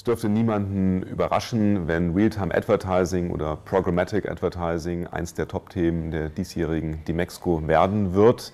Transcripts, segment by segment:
Es dürfte niemanden überraschen, wenn Realtime Advertising oder Programmatic Advertising eins der Top-Themen der diesjährigen Dimexco werden wird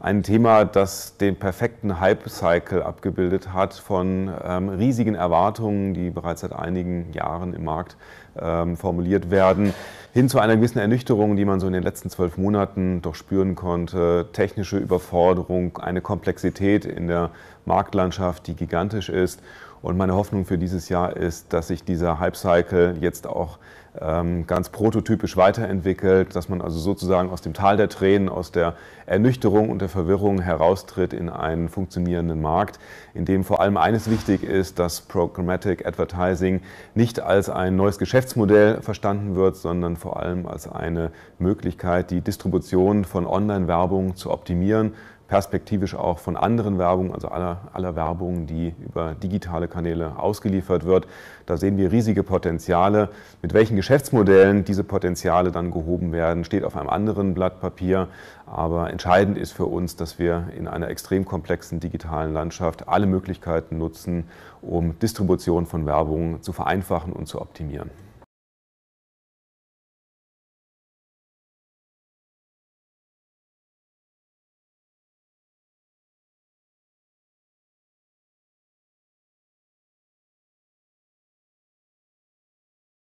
ein Thema, das den perfekten Hype-Cycle abgebildet hat von ähm, riesigen Erwartungen, die bereits seit einigen Jahren im Markt ähm, formuliert werden, hin zu einer gewissen Ernüchterung, die man so in den letzten zwölf Monaten doch spüren konnte, technische Überforderung, eine Komplexität in der Marktlandschaft, die gigantisch ist. Und meine Hoffnung für dieses Jahr ist, dass sich dieser Hype-Cycle jetzt auch ähm, ganz prototypisch weiterentwickelt, dass man also sozusagen aus dem Tal der Tränen, aus der Ernüchterung und der Verwirrung heraustritt in einen funktionierenden Markt, in dem vor allem eines wichtig ist, dass Programmatic Advertising nicht als ein neues Geschäftsmodell verstanden wird, sondern vor allem als eine Möglichkeit, die Distribution von Online-Werbung zu optimieren, perspektivisch auch von anderen Werbungen, also aller, aller Werbung, die über digitale Kanäle ausgeliefert wird. Da sehen wir riesige Potenziale. Mit welchen Geschäftsmodellen diese Potenziale dann gehoben werden, steht auf einem anderen Blatt Papier. Aber entscheidend ist für uns, dass wir in einer extrem komplexen digitalen Landschaft alle Möglichkeiten nutzen, um Distribution von Werbung zu vereinfachen und zu optimieren.